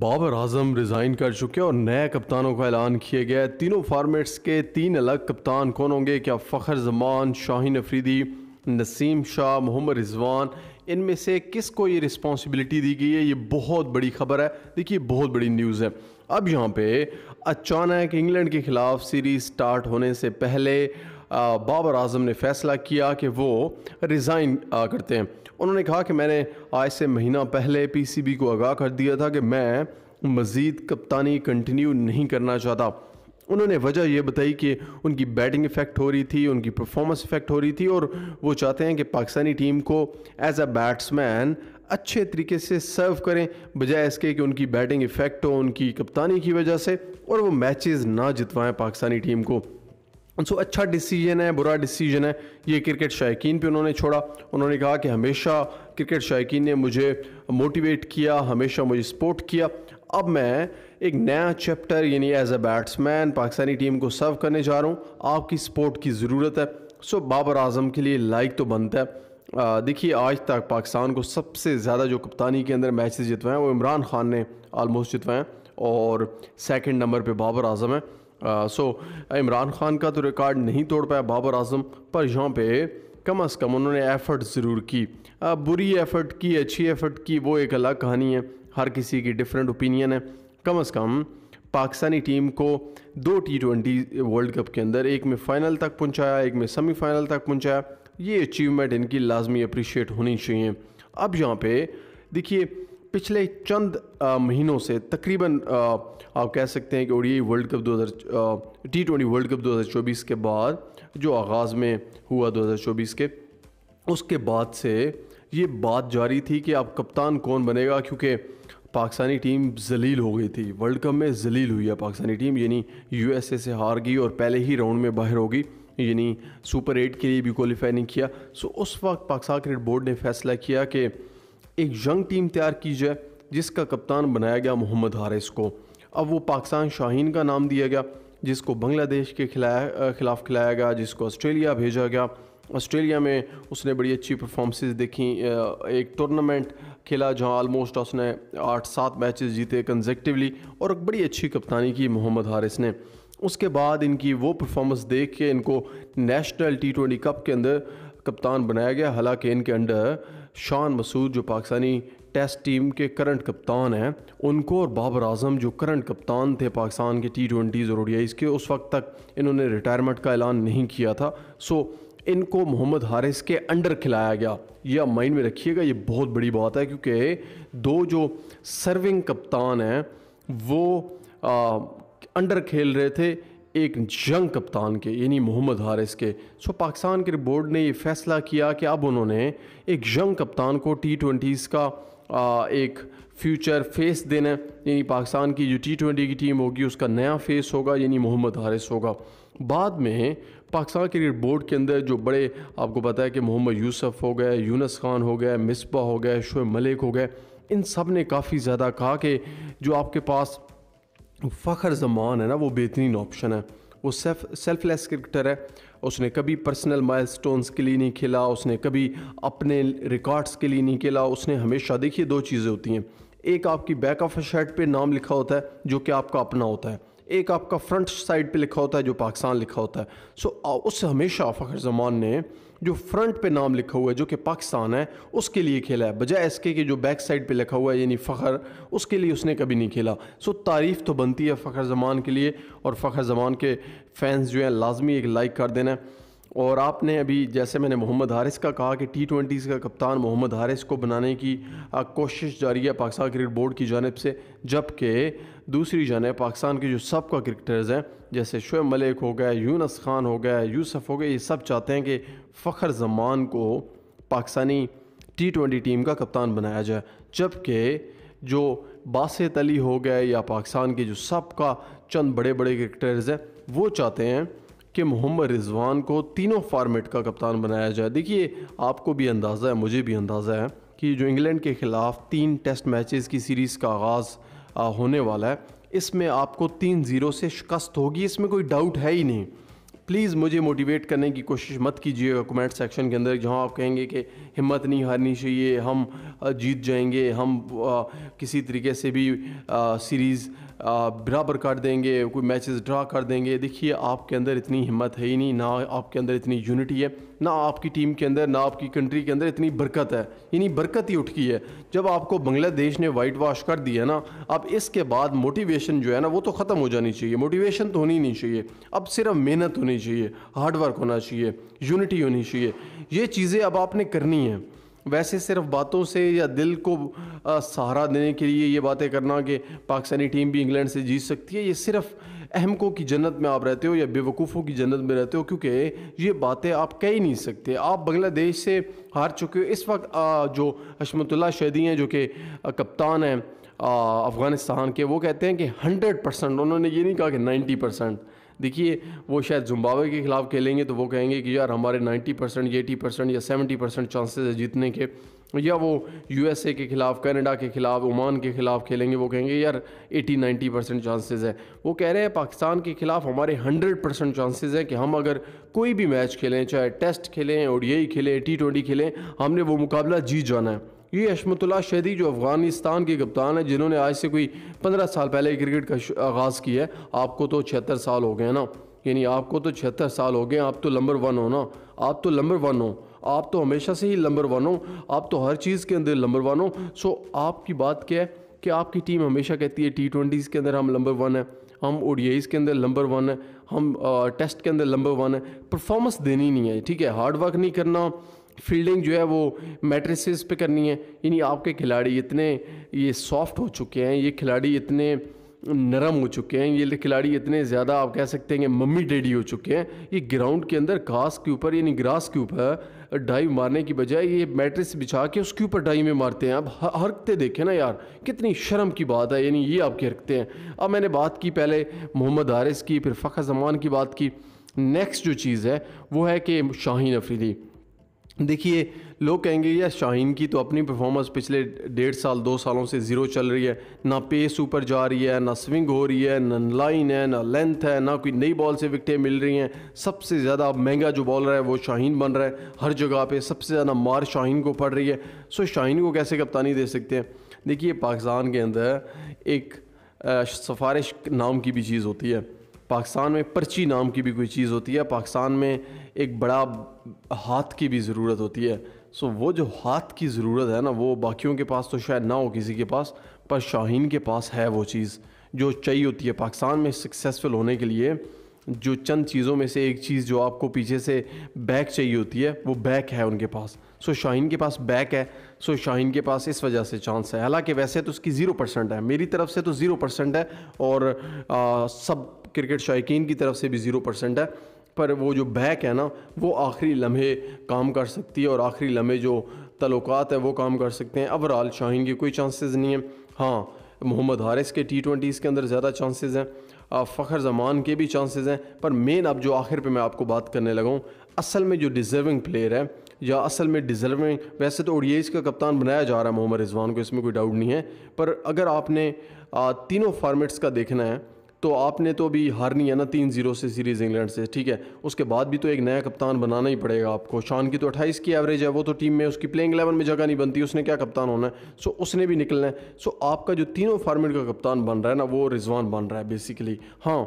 बाबर आजम resign कर चुके और नए कप्तानों का ऐलान किया गया है तीनों फार्मेट्स के तीन अलग कप्तान कौन होंगे क्या फ़खर जमान शाहीन अफरीदी नसीम शाह मोहम्मद रिजवान इनमें से किस को ये रिस्पॉन्सिबिलिटी दी गई है ये बहुत बड़ी खबर है देखिए बहुत बड़ी न्यूज़ है अब यहाँ पे अचानक इंग्लैंड के ख़िलाफ़ सीरीज़ स्टार्ट होने से पहले बाबर आजम ने फैसला किया कि वो रिज़ाइन करते हैं उन्होंने कहा कि मैंने आज से महीना पहले पीसीबी को आगाह कर दिया था कि मैं मज़ीद कप्तानी कंटिन्यू नहीं करना चाहता उन्होंने वजह यह बताई कि उनकी बैटिंग इफ़ेक्ट हो रही थी उनकी परफॉर्मेंस इफ़ेक्ट हो रही थी और वो चाहते हैं कि पाकिस्तानी टीम को एज अ बैट्समैन अच्छे तरीके से सर्व करें बजाय इसके कि उनकी बैटिंग इफ़ेक्ट हो उनकी कप्तानी की वजह से और वो मैचेस ना जितवाएं पाकिस्तानी टीम को सो so, अच्छा डिसीजन है बुरा डिसीजन है ये क्रिकेट शायकीन पे उन्होंने छोड़ा उन्होंने कहा कि हमेशा क्रिकेट शायकीन ने मुझे मोटिवेट किया हमेशा मुझे सपोर्ट किया अब मैं एक नया चैप्टर यानी as a batsman Pakistani team को सर्व करने जा रहा हूँ आपकी सपोर्ट की ज़रूरत है सो बाबर आजम के लिए लाइक तो बनता है देखिए आज तक पाकिस्तान को सबसे ज़्यादा जो कप्तानी के अंदर मैचेस जितवाए हैं वो इमरान खान ने आलमोस्ट जितवाए हैं और सेकंड नंबर पे बाबर आजम है सो इमरान खान का तो रिकॉर्ड नहीं तोड़ पाया बाबर आजम पर यहाँ पे कम अज़ कम उन्होंने एफ़र्ट ज़रूर की आ, बुरी एफ़र्ट की अच्छी एफ़र्ट की वो एक अलग कहानी है हर किसी की डिफरेंट ओपिनियन है कम अज़ कम पाकिस्तानी टीम को दो टी ट्वेंटी वर्ल्ड कप के अंदर एक में फ़ाइनल तक पहुँचाया एक में सेमीफाइनल तक पहुँचाया ये अचीवमेंट इनकी लाजमी अप्रिशिएट होनी चाहिए अब यहाँ पे देखिए पिछले चंद महीनों से तकरीबन आप कह सकते हैं कि ODI world cup 2000 T twenty world cup 2024 के बाद जो आगाज़ में हुआ 2024 के उसके बाद से ये बात जारी थी कि आप कप्तान कौन बनेगा क्योंकि पाकिस्तानी टीम जलील हो गई थी वर्ल्ड कप में जलील हुई है पाकिस्तानी टीम यानी यूएसए से हार गई और पहले ही राउंड में बाहर होगी यानी सुपर एट के लिए भी क्वालिफाई नहीं किया सो उस वक्त पाकिस्तान क्रिकेट बोर्ड ने फैसला किया कि एक यंग टीम तैयार की जाए जिसका कप्तान बनाया गया मोहम्मद हारिस को अब वो पाकिस्तान शाहीन का नाम दिया गया जिसको बांग्लादेश के खिलाया खिलाफ खिलाया गया जिसको ऑस्ट्रेलिया भेजा गया ऑस्ट्रेलिया में उसने बड़ी अच्छी परफॉर्मेंसेस देखी एक टूर्नामेंट खेला जहां आलमोस्ट उसने आठ सात मैचेस जीते कंजेक्टिवली और बड़ी अच्छी कप्तानी की मोहम्मद हारिस ने उसके बाद इनकी वो परफॉर्मेंस देख के इनको नेशनल टी ट्वेंटी कप के अंदर कप्तान बनाया गया हालांकि इनके अंडर शान मसूद जो पाकिस्तानी टेस्ट टीम के करंट कप्तान हैं उनको और बाबर आजम जो करंट कप्तान थे पाकिस्तान के टी ट्वेंटीज़ और ओडियाईज़ के उस वक्त तक इन्होंने रिटायरमेंट का ऐलान नहीं किया था सो इनको मोहम्मद हारिस के अंडर खिलाया गया यह आप माइंड में रखिएगा ये बहुत बड़ी बात है क्योंकि दो जो सर्विंग कप्तान हैं वो आ, अंडर खेल रहे थे एक जंग कप्तान के यानी मोहम्मद हारिस के सो पाकिस्तान क्रिकेट बोर्ड ने ये फैसला किया कि अब उन्होंने एक जंग कप्तान को टी ट्वेंटीज़ का आ, एक फ्यूचर फेस देना यानी पाकिस्तान की जो टी ट्वेंटी की टीम होगी उसका नया फेस होगा यानी मोहम्मद हारिस होगा बाद में पाकिस्तान क्रिकेट बोर्ड के अंदर जो बड़े आपको पता है कि मोहम्मद यूसफ हो गए यूनस खान हो गए मिसबा हो गए शोब मलिक हो गए इन सब ने काफ़ी ज़्यादा कहा कि जो आपके पास फ़खर जमान है ना वो बेहतरीन ऑप्शन है वो सेल्फ सेल्फलेस क्रिकेटर है उसने कभी पर्सनल माइलस्टोन्स के लिए नहीं खेला उसने कभी अपने रिकॉर्ड्स के लिए नहीं खेला उसने हमेशा देखिए दो चीज़ें होती हैं एक आपकी बैक ऑफ शर्ट पे नाम लिखा होता है जो कि आपका अपना होता है एक आपका फ्रंट साइड पे लिखा होता है जो पाकिस्तान लिखा होता है सो उससे हमेशा फ़खर जमान ने जो फ्रंट पे नाम लिखा हुआ है जो कि पाकिस्तान है उसके लिए खेला है बजाय इसके कि जो बैक साइड पे लिखा हुआ है यानी फ़खर उसके लिए उसने कभी नहीं खेला सो तारीफ़ तो बनती है फ़खर जमान के लिए और फ़खर जमान के फैंस जो हैं लाजमी एक लाइक कर देना है और आपने अभी जैसे मैंने मोहम्मद हारिस का कहा कि टी का कप्तान मोहम्मद हारिस को बनाने की कोशिश जारी है पाकिस्तान क्रिकेट बोर्ड की जानब से जबकि दूसरी जानब पाकिस्तान के जो सबका क्रिकेटर्स हैं जैसे शुएब मलिक हो गए यूनस खान हो गए यूसफ हो गए ये सब चाहते हैं कि फ़खर जमान को पाकिस्तानी टी ट्वेंटी टीम का कप्तान बनाया जाए जबकि जो बासित अली हो गए या पाकिस्तान के जो सबका चंद बड़े बड़े क्रिकेटर्स हैं वो चाहते हैं कि मोहम्मद रिजवान को तीनों फार्मेट का कप्तान बनाया जाए देखिए आपको भी अंदाज़ा है मुझे भी अंदाज़ा है कि जो इंग्लैंड के ख़िलाफ़ तीन टेस्ट मैचेस की सीरीज़ का आगाज़ होने वाला है इसमें आपको तीन ज़ीरो से शिकस्त होगी इसमें कोई डाउट है ही नहीं प्लीज़ मुझे मोटिवेट करने की कोशिश मत कीजिएगा कमेंट सेक्शन के अंदर जहां आप कहेंगे कि हिम्मत नहीं हारनी चाहिए हम जीत जाएंगे हम किसी तरीके से भी सीरीज़ बराबर कर देंगे कोई मैचेस ड्रा कर देंगे देखिए आपके अंदर इतनी हिम्मत है ही नहीं ना आपके अंदर इतनी यूनिटी है ना आपकी टीम के अंदर ना आपकी कंट्री के अंदर इतनी बरकत है यानी बरकत ही उठ की है जब आपको बांग्लादेश ने वाइट वॉश कर दिया ना अब इसके बाद मोटिवेशन जो है ना वो तो ख़त्म हो जानी चाहिए मोटिवेशन तो होनी नहीं चाहिए अब सिर्फ मेहनत होनी चाहिए हार्डवर्क होना चाहिए यूनिटी होनी चाहिए ये चीज़ें अब आपने करनी नहीं है वैसे सिर्फ बातों से या दिल को सहारा देने के लिए ये बातें करना कि पाकिस्तानी टीम भी इंग्लैंड से जीत सकती है ये सिर्फ अहमकों की जन्नत में आप रहते हो या बेवकूफ़ों की जन्नत में रहते हो क्योंकि ये बातें आप कह ही नहीं सकते आप बांग्लादेश से हार चुके हो इस वक्त जो हशमतुल्ला शहदी हैं जो कि कप्तान हैं अफ़गानिस्तान के वो कहते हैं कि हंड्रेड परसेंट उन्होंने ये नहीं कहा कि नाइन्टी परसेंट देखिए वो शायद जुम्बावे के खिलाफ खेलेंगे तो वो कहेंगे कि यार हमारे 90 परसेंट एटी परसेंट या 70 परसेंट चांसेस है जीतने के या वो यूएसए के खिलाफ कनाडा के खिलाफ ओमान के खिलाफ खेलेंगे वो कहेंगे यार 80 90 परसेंट चांसेस है वो कह रहे हैं पाकिस्तान के खिलाफ हमारे 100 परसेंट चांसेस हैं कि हम अगर कोई भी मैच खेलें चाहे टेस्ट खेलें ओडीआई खेलें टी ट्वेंटी खेलें हमने वो मुकाबला जीत जाना है ये अशमतुल्ला शहदी जो अफ़गानिस्तान के कप्तान है जिन्होंने आज से कोई पंद्रह साल पहले क्रिकेट का आगाज़ किया है आपको तो छिहत्तर साल हो गए ना यानी आपको तो छिहत्तर साल हो गए आप तो नंबर वन हो ना आप तो नंबर वन हो आप तो हमेशा से ही नंबर वन हो आप तो हर चीज़ के अंदर नंबर वन हो सो आपकी बात क्या है कि आपकी टीम हमेशा कहती है टी ट्वेंटीज़ के अंदर हम नंबर वन है हम ओ के अंदर नंबर वन है हम आ, टेस्ट के अंदर नंबर वन है परफॉर्मेंस देनी नहीं है ठीक है हार्ड वर्क नहीं करना फील्डिंग जो है वो मैट्रिसेस पे करनी है यानी आपके खिलाड़ी इतने ये सॉफ्ट हो चुके हैं ये खिलाड़ी इतने नरम हो चुके हैं ये खिलाड़ी इतने ज़्यादा आप कह सकते हैं कि मम्मी डैडी हो चुके हैं ये ग्राउंड के अंदर घास के ऊपर यानी ग्रास के ऊपर डाइव मारने की बजाय ये मैट्रिक्स बिछा के उसके ऊपर डाइव में मारते हैं अब हरकतें देखें ना यार कितनी शर्म की बात है यानी ये आपकी हरकतें हैं अब मैंने बात की पहले मोहम्मद हारिस की फिर फ़खर जमान की बात की नेक्स्ट जो चीज़ है वो है कि शाहीन अफरीदी देखिए लोग कहेंगे यार शाहीन की तो अपनी परफॉर्मेंस पिछले डेढ़ साल दो सालों से ज़ीरो चल रही है ना पेस ऊपर जा रही है ना स्विंग हो रही है ना लाइन है ना लेंथ है ना कोई नई बॉल से विकटें मिल रही हैं सबसे ज़्यादा महंगा जो बॉलर है वो शाहीन बन रहा है हर जगह पे सबसे ज़्यादा मार शाहीन को पड़ रही है सो शाहीन को कैसे कप्तानी दे सकते हैं देखिए पाकिस्तान के अंदर एक सफारिश नाम की भी चीज़ होती है पाकिस्तान में पर्ची नाम की भी कोई चीज़ होती है पाकिस्तान में एक बड़ा हाथ की भी ज़रूरत होती है सो वो जो हाथ की ज़रूरत है ना वो बाकियों के पास तो शायद ना हो किसी के पास पर शाहीन के पास है वो चीज़ जो चाहिए होती है पाकिस्तान में सक्सेसफुल होने के लिए जो चंद चीज़ों में से एक चीज़ जो आपको पीछे से बैक चाहिए होती है वो बैक है उनके पास सो शाहीन के पास बैक है सो शाहीन के पास इस वजह से चांस है हालांकि वैसे तो उसकी ज़ीरो परसेंट है मेरी तरफ से तो ज़ीरो परसेंट है और आ, सब क्रिकेट शायकीन की तरफ से भी ज़ीरो परसेंट है पर वो जो बैक है ना वो आखिरी लम्हे काम कर सकती है और आखिरी लम्हे जो तलुकात है वो काम कर सकते हैं ओवरऑल शाहीन के कोई चांसेस नहीं है हाँ मोहम्मद हारिस के टी ट्वेंटीज़ के अंदर ज़्यादा चांसेस हैं फ़खर जमान के भी चांसेस हैं पर मेन अब जो आखिर पे मैं आपको बात करने लगा हूँ असल में जो डिज़र्विंग प्लेयर है या असल में डिज़र्विंग वैसे तो ओडीएस का कप्तान बनाया जा रहा है मोहम्मद रिजवान को इसमें कोई डाउट नहीं है पर अगर आपने तीनों फार्मेट्स का देखना है तो आपने तो अभी हारनी है ना तीन जीरो से सीरीज़ इंग्लैंड से ठीक है उसके बाद भी तो एक नया कप्तान बनाना ही पड़ेगा आपको शान की तो अट्ठाईस की एवरेज है वो तो टीम में उसकी प्लेइंग एलेवन में जगह नहीं बनती उसने क्या कप्तान होना है सो उसने भी निकलना है सो आपका जो तीनों फार्मेट का कप्तान बन रहा है ना वो रिजवान बन रहा है बेसिकली हाँ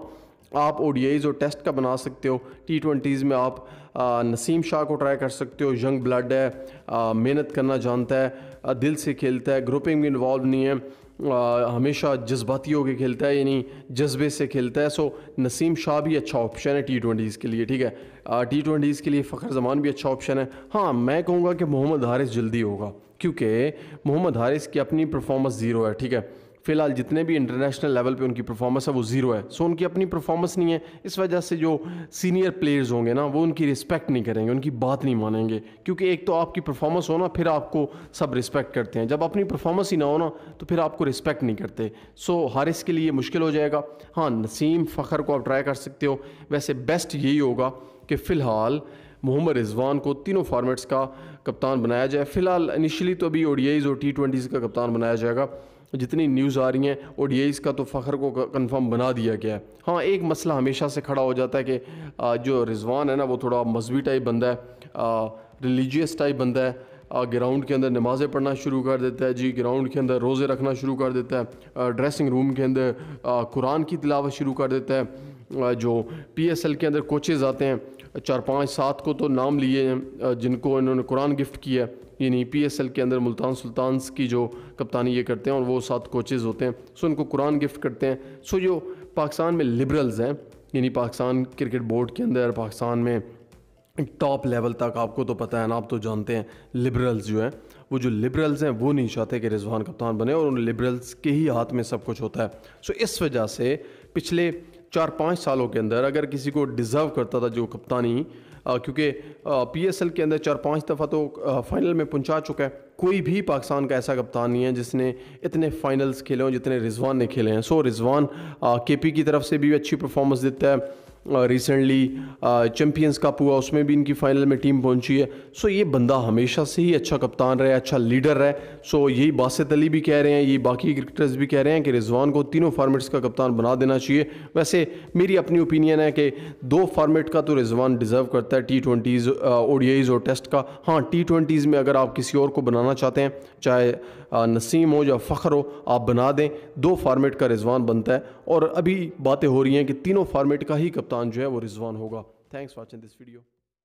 आप ओ और टेस्ट का बना सकते हो टी ट्वेंटीज़ में आप नसीम शाह को ट्राई कर सकते हो यंग ब्लड है मेहनत करना जानता है दिल से खेलता है ग्रुपिंग में इन्वॉल्व नहीं है आ, हमेशा जज्बाती होकर खेलता है यानी जज्बे से खेलता है सो नसीम शाह भी अच्छा ऑप्शन है टी ट्वेंटीज़ के लिए ठीक है टी ट्वेंटीज़ के लिए फ़ख्र जमान भी अच्छा ऑप्शन है हाँ मैं कहूँगा कि मोहम्मद हारिस जल्दी होगा क्योंकि मोहम्मद हारिस की अपनी परफॉर्मेंस ज़ीरो है ठीक है फिलहाल जितने भी इंटरनेशनल लेवल पे उनकी परफॉर्मेंस है वो ज़ीरो है सो उनकी अपनी परफॉर्मेंस नहीं है इस वजह से जो सीनियर प्लेयर्स होंगे ना वो उनकी रिस्पेक्ट नहीं करेंगे उनकी बात नहीं मानेंगे क्योंकि एक तो आपकी परफॉर्मेंस हो ना फिर आपको सब रिस्पेक्ट करते हैं जब अपनी परफॉर्मेंस ही ना हो ना तो फिर आपको रिस्पेक्ट नहीं करते सो हारिस के लिए मुश्किल हो जाएगा हाँ नसीम फ़खर को आप ट्राई कर सकते हो वैसे बेस्ट यही होगा कि फ़िलहाल मोहम्मद रिजवान को तीनों फॉर्मेट्स का कप्तान बनाया जाए फ़िलहाल इनिशियली तो अभी ओडियाईज़ और टी ट्वेंटीज़ का कप्तान बनाया जाएगा जितनी न्यूज़ आ रही हैं ओ का तो फ़खर को कन्फर्म बना दिया गया है हाँ एक मसला हमेशा से खड़ा हो जाता है कि जो रिजवान है ना वो थोड़ा मजहबी टाइप बंदा है रिलीजियस टाइप बंदा है ग्राउंड के अंदर नमाज़ें पढ़ना शुरू कर देता है जी ग्राउंड के अंदर रोज़े रखना शुरू कर देता है ड्रेसिंग रूम के अंदर कुरान की तिलावत शुरू कर देता है जो पीएसएल के अंदर कोचेज़ आते हैं चार पाँच सात को तो नाम लिए हैं जिनको इन्होंने कुरान गिफ्ट किया यानी पी एस एल के अंदर मुल्तान सुल्तानस की जो कप्तानी ये करते हैं और वो सात कोचेज़ होते हैं सो उनको कुरान गिफ्ट करते हैं सो जो पाकिस्तान में लिबरल्स हैं यानी पाकिस्तान क्रिकेट बोर्ड के अंदर पाकिस्तान में टॉप लेवल तक आपको तो पता है ना आप तो जानते हैं लिबरल्स जो हैं वो जो लिबरल्स हैं वो नहीं चाहते कि रिजवान कप्तान बने और उन लिबरल्स के ही हाथ में सब कुछ होता है सो इस वजह से पिछले चार पाँच सालों के अंदर अगर किसी को डिज़र्व करता था जो कप्तानी क्योंकि पीएसएल के अंदर चार पांच दफ़ा तो फाइनल में पहुंचा चुका है कोई भी पाकिस्तान का ऐसा कप्तान नहीं है जिसने इतने फाइनल्स खेले हों जितने रिजवान ने खेले हैं सो रिजवान के पी की तरफ से भी अच्छी परफॉर्मेंस देता है रिसेंटली चैम्पियंस कप हुआ उसमें भी इनकी फाइनल में टीम पहुंची है सो ये बंदा हमेशा से ही अच्छा कप्तान रहे अच्छा लीडर रहे सो यही बासत अली भी कह रहे हैं ये बाकी क्रिकेटर्स भी कह रहे हैं कि रिजवान को तीनों फार्मेट्स का कप्तान बना देना चाहिए वैसे मेरी अपनी ओपिनियन है कि दो फार्मेट का तो रिजवान डिज़र्व करता है टी ट्वेंटीज़ और टेस्ट का हाँ टी ट्वेंटीज़ में अगर आप किसी और को बनाना चाहते हैं चाहे नसीम हो या फ़ख्र हो आप बना दें दो फार्मेट का रिजवान बनता है और अभी बातें हो रही हैं कि तीनों फार्मेट का ही कप्तान जो है वो रिजवान होगा थैंक्स वॉचिंग दिस वीडियो